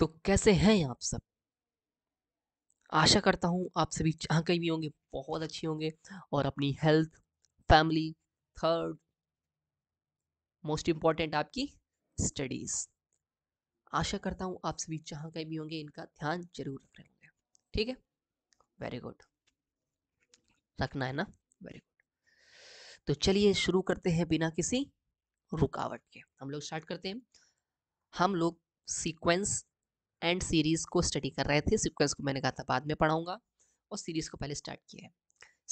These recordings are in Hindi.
तो कैसे हैं आप सब आशा करता हूँ आप सभी जहाँ कहीं भी होंगे बहुत अच्छे होंगे और अपनी health family third most important आपकी स्टडीज़ आशा करता हूँ आप सभी जहाँ कहीं भी होंगे इनका ध्यान जरूर रख रहे होंगे ठीक है वेरी गुड रखना है ना वेरी गुड तो चलिए शुरू करते हैं बिना किसी रुकावट के हम लोग स्टार्ट करते हैं हम लोग सीक्वेंस एंड सीरीज़ को स्टडी कर रहे थे सिक्वेंस को मैंने कहा था बाद में पढ़ाऊंगा और सीरीज़ को पहले स्टार्ट किया है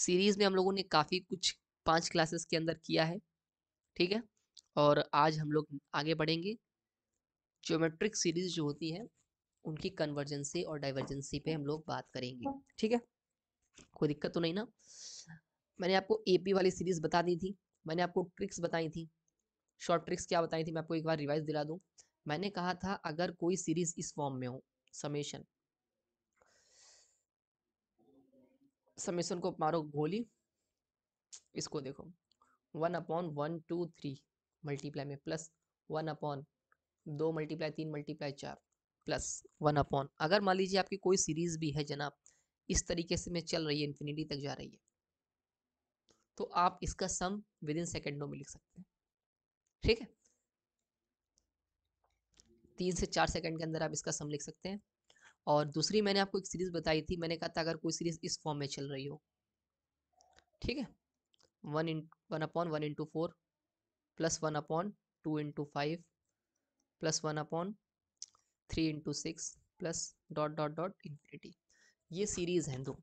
सीरीज़ में हम लोगों ने काफ़ी कुछ पाँच क्लासेस के अंदर किया है ठीक है और आज हम लोग आगे बढ़ेंगे ज्योमेट्रिक सीरीज़ जो होती है उनकी कन्वर्जेंसी और डाइवर्जेंसी पे हम लोग बात करेंगे ठीक है कोई दिक्कत तो नहीं ना मैंने आपको पी वाली सीरीज़ बता दी थी मैंने आपको ट्रिक्स बताई थी शॉर्ट ट्रिक्स क्या बताई थी मैं आपको एक बार रिवाइज दिला दूँ मैंने कहा था अगर कोई सीरीज इस फॉर्म में हो समेशन समेशन को मारो गोली इसको देखो one upon one two three multiply में प्लस वन अपॉन दो मल्टीप्लाई तीन मल्टीप्लाई चार प्लस वन अपॉन अगर मान लीजिए आपकी कोई सीरीज भी है जनाब इस तरीके से मैं चल रही है इन्फिनिटी तक जा रही है तो आप इसका सम विद इन सेकेंडों में लिख सकते हैं ठीक है तीन से चार सेकंड के अंदर आप इसका सम लिख सकते हैं और दूसरी मैंने आपको एक सीरीज़ बताई थी मैंने कहा था अगर कोई सीरीज़ इस फॉर्म में चल रही हो ठीक है one in one upon one into four plus one upon two into five plus one upon three into six plus dot dot dot infinity ये सीरीज़ हैं दो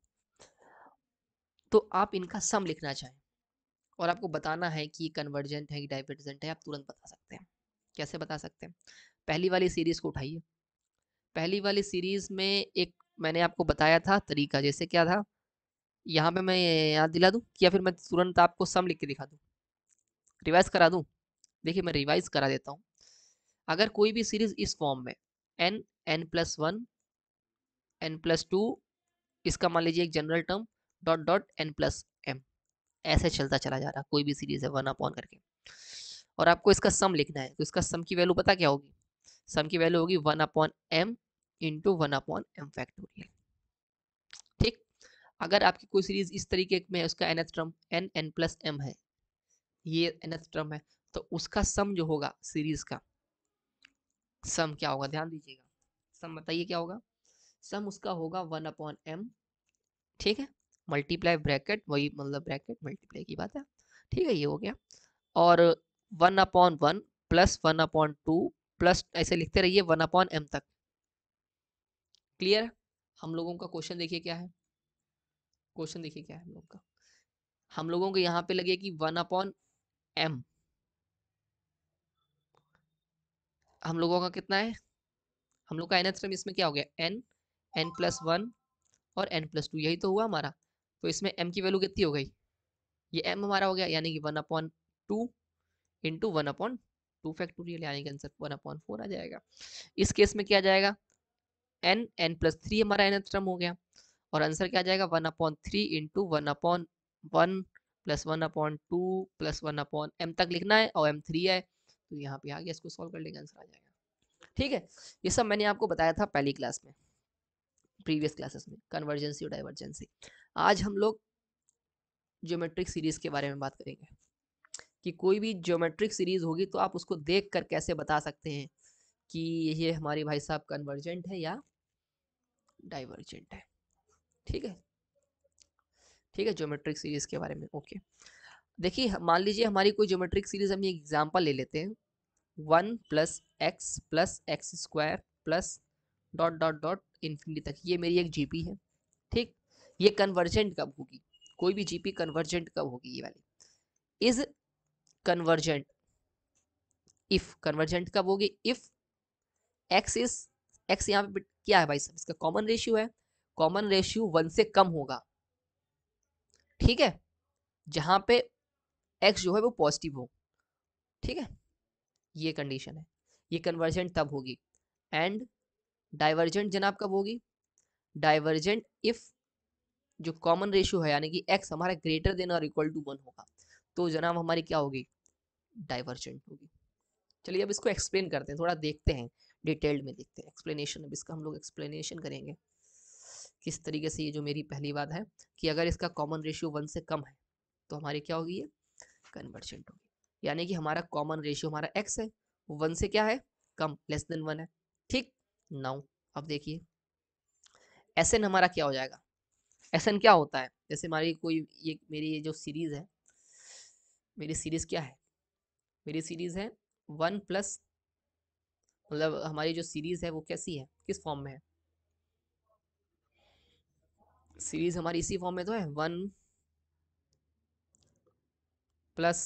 तो आप इनका सम लिखना चाहें और आपको बताना है कि कन्वर्जेंट है कि डाइवर्जेंट है आप तुरंत बता सकते हैं कैसे बता सकते हैं पहली वाली सीरीज को उठाइए पहली वाली सीरीज में एक मैंने आपको बताया था तरीका जैसे क्या था यहाँ पे मैं याद दिला दूँ या फिर मैं तुरंत आपको सम लिख के दिखा दूँ रिवाइज करा दूँ देखिए मैं रिवाइज करा देता हूँ अगर कोई भी सीरीज इस फॉर्म में N N plus one N plus two इसका मान लीजिए एक general term dot dot N plus M ऐसे चलता चला जा रहा कोई भी सीरीज है वन अपॉन करके और आपको इसका सम लिखना है तो इसका सम की वैल्यू पता क्या होगी सम की वैल्यू होगी one upon M into one upon M factorial ठीक अगर आपकी कोई सीरीज इस तरीके में उसका nth term N N plus M है ये एन एच ट्रम है तो उसका सम जो होगा सीरीज का सम क्या होगा ध्यान दीजिएगा सम बताइए क्या होगा सम उसका होगा वन अपॉन एम ठीक है मल्टीप्लाई ब्रैकेट वही मतलब ब्रैकेट मल्टीप्लाई की बात है ठीक है ये हो गया और one upon one plus one upon two plus ऐसे लिखते रहिए वन अपॉन एम तक क्लियर हम लोगों का क्वेश्चन देखिए क्या है क्वेश्चन देखिए क्या है हम लोग का हम लोगों को यहाँ पे लगे कि वन अपॉन एम हम लोगों का कितना है हम लोग का एन थ्रम इसमें क्या हो गया एन एन प्लस वन और एन प्लस टू यही तो हुआ हमारा तो इसमें एम की वैल्यू कितनी हो गई ये एम हमारा हो गया यानी कि one upon two into one upon two factorial यानी कि आंसर वन अपॉन फोर आ जाएगा इस केस में क्या जाएगा एन एन प्लस थ्री हमारा एन टर्म हो गया और आंसर क्या जाएगा one upon three into one upon one plus one upon two plus one upon M तक लिखना है और एम थ्री है तो यहाँ पे आ गया इसको सॉल्व कर लेंगे आंसर आ जाएगा ठीक है ये सब मैंने आपको बताया था पहली क्लास में प्रीवियस क्लासेस में कन्वर्जेंसी और डाइवर्जेंसी आज हम लोग ज्योमेट्रिक सीरीज के बारे में बात करेंगे कि कोई भी ज्योमेट्रिक सीरीज़ होगी तो आप उसको देख कर कैसे बता सकते हैं कि ये हमारे भाई साहब कन्वर्जेंट है या डाइवर्जेंट है ठीक है ठीक है ज्योमेट्रिक सीरीज़ के बारे में ओके देखिए मान लीजिए हमारी कोई ज्योमेट्रिक सीरीज़ हम ये एग्जाम्पल ले लेते हैं one plus X plus X square plus dot dot dot infinity तक ये मेरी एक जीपी है ठीक ये कन्वर्जेंट कब होगी कोई भी जीपी कन्वर्जेंट कब होगी ये वाली इज कन्वर्जेंट इफ कन्वर्जेंट कब होगी इफ एक्स इज एक्स यहाँ पे क्या है भाई साहब इसका कॉमन रेशियो है कॉमन रेशियो वन से कम होगा ठीक है जहां पे एक्स जो है वो पॉजिटिव हो ठीक है ये कंडीशन है ये कन्वर्जेंट तब होगी एंड डाइवर्जेंट जनाब कब होगी डाइवर्जेंट इफ जो कॉमन रेशियो है यानी कि एक्स हमारा ग्रेटर देन और इक्वल टू वन होगा तो जनाब हमारी क्या होगी डाइवर्जेंट होगी चलिए अब इसको एक्सप्लेन करते हैं थोड़ा देखते हैं डिटेल्ड में देखते हैं एक्सप्लेनेशन अब इसका हम लोग एक्सप्लेनेशन करेंगे किस तरीके से ये जो मेरी पहली बात है कि अगर इसका कॉमन रेशियो वन से कम है तो हमारी क्या होगी ये कन्वर्जेंट होगी यानी कि हमारा कॉमन रेशियो हमारा एक्स है वन से क्या है कम लेस देन वन है ठीक नाउ अब देखिए एस हमारा क्या हो जाएगा एस क्या होता है जैसे हमारी कोई ये मेरी ये जो सीरीज़ है मेरी सीरीज़ क्या है मेरी सीरीज़ है वन प्लस मतलब हमारी जो सीरीज़ है वो कैसी है किस फॉर्म में है सीरीज़ हमारी इसी फॉर्म में तो है one plus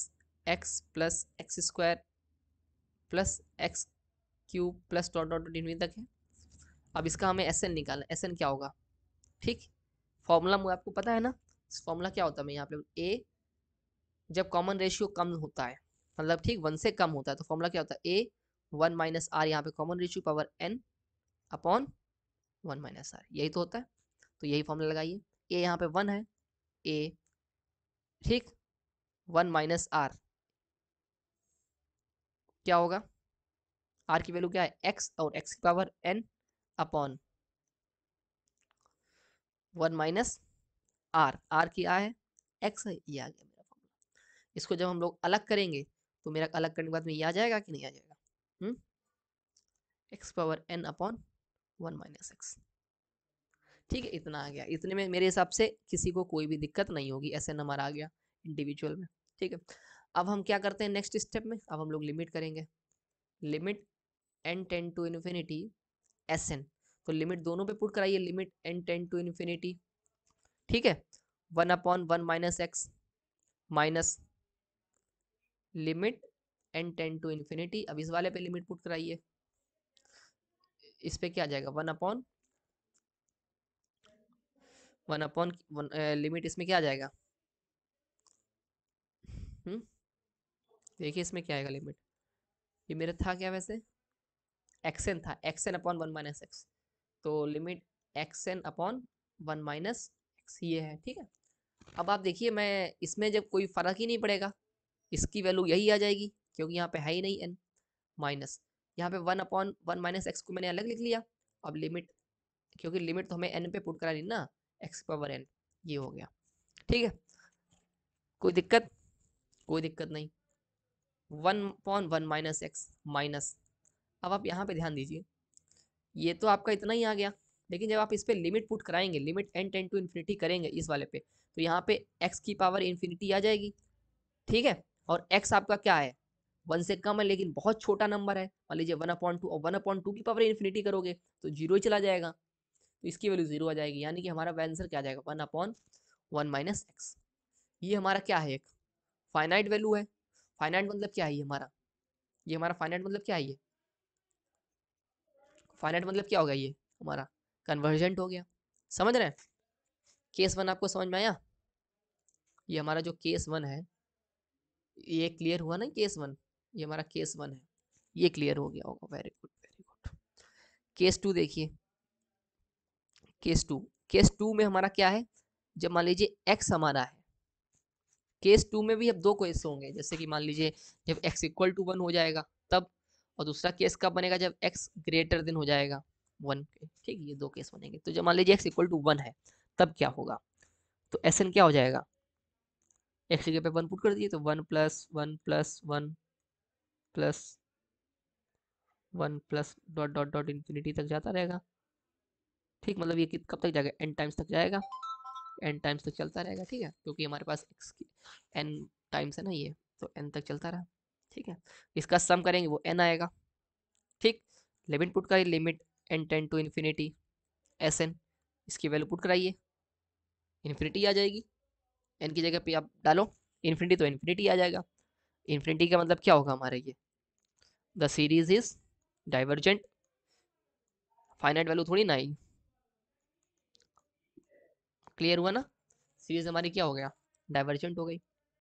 X plus X square plus X cube plus dot dot dot इनवी तक है अब इसका हमें एस एन निकालना एस एन क्या होगा ठीक फॉर्मूला मुझे आपको पता है ना फॉर्मूला क्या होता है मैं यहाँ पे ए जब कॉमन रेशियो कम होता है मतलब ठीक वन से कम होता है तो फॉर्मूला क्या होता है ए वन माइनस आर यहाँ पे common ratio power N upon one minus R यही तो होता है तो यही फॉर्मूला लगाइए ए यहाँ पे वन है ए ठीक वन माइनस आर क्या होगा आर की वैल्यू क्या है एक्स और एक्स की power N upon one minus R R की आ है एक्स है ये आ गया इसको जब हम लोग अलग करेंगे तो मेरा अलग करने के बाद में ये आ जाएगा कि नहीं आ जाएगा X power N upon one minus X ठीक है इतना आ गया इतने में मेरे हिसाब से किसी को कोई भी दिक्कत नहीं होगी ऐसे नंबर आ गया इंडिविजुअल में ठीक है अब हम क्या करते हैं नेक्स्ट स्टेप में अब हम लोग लिमिट करेंगे limit N tends to infinity S N तो लिमिट दोनों पे पुट कराइए limit N tends to infinity ठीक है one upon one minus X minus limit N tends to infinity अब इस वाले पे लिमिट पुट कराइए इस पे क्या आ जाएगा one upon one upon limit इसमें क्या आ जाएगा हम्म? देखिए इसमें क्या आएगा लिमिट ये मेरा था क्या वैसे एन था X N upon one minus X तो limit X N upon one minus X ये है ठीक है अब आप देखिए मैं इसमें जब कोई फ़र्क ही नहीं पड़ेगा इसकी वैल्यू यही आ जाएगी क्योंकि यहाँ पे है ही नहीं एन माइनस यहाँ पे one upon one minus X को मैंने अलग लिख लिया अब लिमिट क्योंकि लिमिट तो हमें एन पे पुट करानी ना एक्स पावर एन ये हो गया ठीक है कोई दिक्कत कोई दिक्कत नहीं one upon one minus X minus अब आप यहाँ पे ध्यान दीजिए ये तो आपका इतना ही आ गया लेकिन जब आप इस पर लिमिट पुट कराएंगे limit N tends to infinity करेंगे इस वाले पे तो यहाँ पे एक्स की पावर इन्फिनिटी आ जाएगी ठीक है और एक्स आपका क्या है वन से कम है लेकिन बहुत छोटा नंबर है मान लीजिए वन अपॉइंट टू और वन अपॉइंट टू की पावर इन्फिनिटी करोगे तो जीरो ही चला जाएगा तो इसकी वैल्यू जीरो आ जाएगी यानी कि हमारा आंसर क्या जाएगा one upon one minus X ये हमारा क्या है एक फाइनाइट वैल्यू है फाइनाइट मतलब क्या है ये हमारा ये हमारा फाइनाइट मतलब क्या है ये फाइनाइट मतलब क्या हो गया ये हमारा कन्वर्जेंट हो गया समझ रहे हैं केस वन आपको समझ में आया ये हमारा जो केस वन है ये क्लियर हुआ ना केस वन ये हमारा केस वन है ये क्लियर हो गया होगा very good very good case two देखिए केस टू केस टू में हमारा क्या है जब मान लीजिए एक्स हमारा है केस टू में भी अब दो केस होंगे जैसे कि मान लीजिए जब एक्स इक्वल टू वन हो जाएगा तब और दूसरा केस कब बनेगा जब एक्स ग्रेटर देन हो जाएगा वन के ठीक ये दो केस बनेंगे तो जब मान लीजिए एक्स इक्वल टू वन है तब क्या होगा तो एस एन क्या हो जाएगा एक्स जगह पे वन पुट कर दिए तो one plus one plus one plus one plus dot dot dot infinity तक जाता रहेगा ठीक मतलब ये कब तक जाएगा एन टाइम्स तक जाएगा एन टाइम्स तक चलता रहेगा ठीक है क्योंकि हमारे पास एक्स की एन टाइम्स है ना ये तो एन तक चलता रहा ठीक है इसका सम करेंगे वो एन आएगा ठीक लिमिट पुट करिए limit N tends to infinity S N इसकी वैल्यू पुट कराइए इन्फिनिटी आ जाएगी एन की जगह पे आप डालो इन्फिनिटी तो इन्फिनिटी आ जाएगा इन्फिनिटी का मतलब क्या होगा हमारा ये the series is divergent finite value थोड़ी ना क्लियर हुआ ना सीरीज हमारी क्या हो गया डाइवर्जेंट हो गई